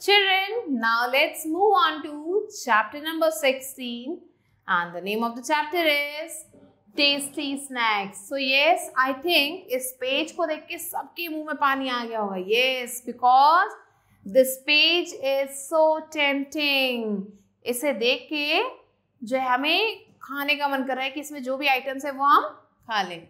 Children, now let's move on to chapter number 16 and the name of the chapter is tasty snacks so yes I think इस page को देख के सबके मुंह में पानी आ गया होगा yes because this page is so tempting इसे देख के जो है हमें खाने का मन कर रहा है कि इसमें जो भी आइटम्स है वो हम खा लें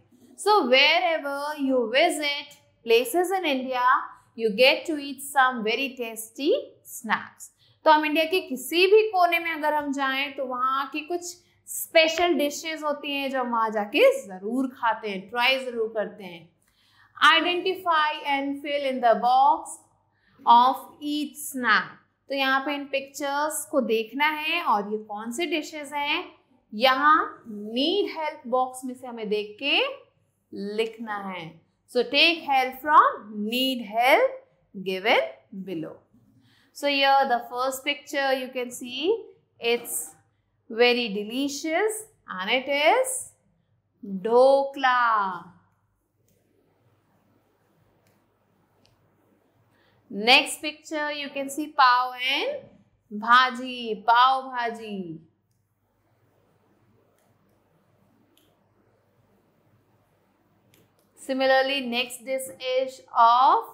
so wherever you visit places in India you get to eat some very tasty snacks तो हम इंडिया के किसी भी कोने में अगर हम जाएं तो वहां की कुछ स्पेशल डिशेज होती हैं जो हम वहां जाके ज़रूर खाते हैं ट्राई ज़रूर करते हैं identify and fill in the box of each snack तो यहाँ पे इन पिक्चर्स को देखना है और ये कौन से डिशेज हैं यहाँ नीड हेल्प बॉक्स में से हमें देख के लिखना है So take help from need help given below. So here the first picture you can see it's very delicious and it is Dokla. Next picture you can see pav and bhaji, pav bhaji. Similarly, next dish is of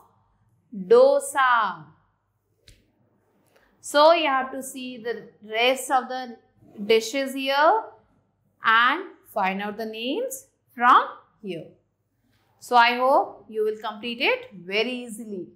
dosa. So you have to see the rest of the dishes here and find out the names from here. So I hope you will complete it very easily.